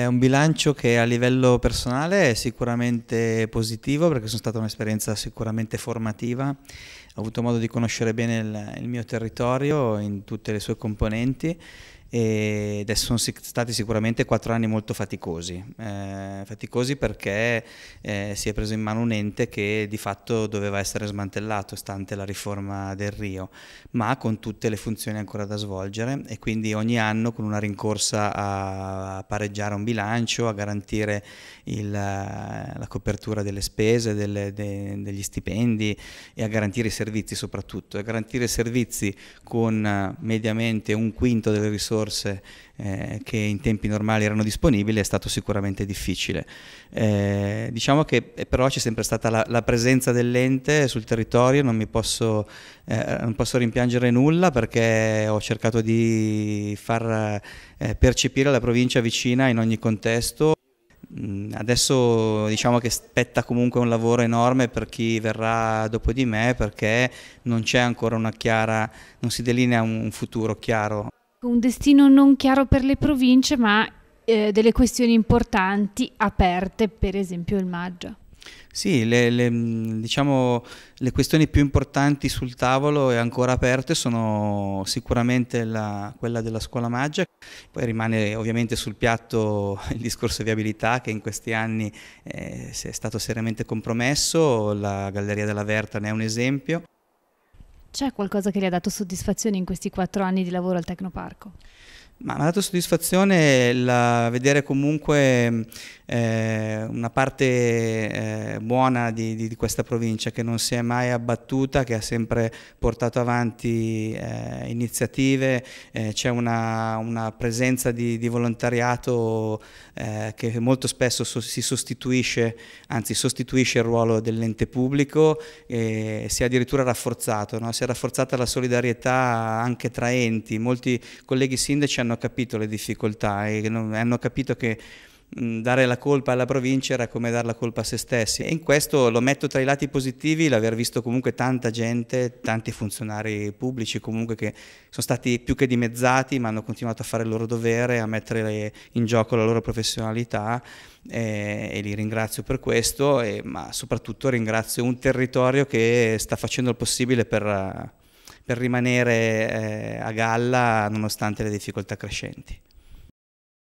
È un bilancio che a livello personale è sicuramente positivo perché sono stata un'esperienza sicuramente formativa, ho avuto modo di conoscere bene il, il mio territorio in tutte le sue componenti ed sono stati sicuramente quattro anni molto faticosi, eh, faticosi perché eh, si è preso in mano un ente che di fatto doveva essere smantellato stante la riforma del Rio, ma con tutte le funzioni ancora da svolgere e quindi ogni anno con una rincorsa a pareggiare un bilancio, a garantire il, la copertura delle spese, delle, de, degli stipendi e a garantire i servizi soprattutto, a garantire servizi con eh, mediamente un quinto delle risorse risorse eh, che in tempi normali erano disponibili è stato sicuramente difficile. Eh, diciamo che eh, però c'è sempre stata la, la presenza dell'ente sul territorio, non, mi posso, eh, non posso rimpiangere nulla perché ho cercato di far eh, percepire la provincia vicina in ogni contesto. Mm, adesso diciamo che spetta comunque un lavoro enorme per chi verrà dopo di me perché non c'è ancora una chiara, non si delinea un futuro chiaro un destino non chiaro per le province, ma eh, delle questioni importanti aperte, per esempio il maggio. Sì, le, le, mm, diciamo, le, questioni più importanti sul tavolo e ancora aperte sono sicuramente la, quella della scuola Maggia, poi rimane ovviamente sul piatto il discorso viabilità che in questi anni eh, è stato seriamente compromesso, la Galleria della Verta ne è un esempio, c'è qualcosa che le ha dato soddisfazione in questi quattro anni di lavoro al Tecnoparco? Ma mi ha dato soddisfazione vedere comunque eh, una parte eh, buona di, di, di, questa provincia che non si è mai abbattuta, che ha sempre portato avanti eh, iniziative, eh, c'è una, una, presenza di, di volontariato eh, che molto spesso so, si sostituisce, anzi sostituisce il ruolo dell'ente pubblico e si è addirittura rafforzato, no? si è rafforzata la solidarietà anche tra enti, molti colleghi sindaci hanno hanno capito le difficoltà e hanno capito che dare la colpa alla provincia era come dare la colpa a se stessi e in questo lo metto tra i lati positivi l'aver visto comunque tanta gente, tanti funzionari pubblici comunque che sono stati più che dimezzati ma hanno continuato a fare il loro dovere, a mettere in gioco la loro professionalità e, e li ringrazio per questo e, ma soprattutto ringrazio un territorio che sta facendo il possibile per per rimanere eh, a galla nonostante le difficoltà crescenti.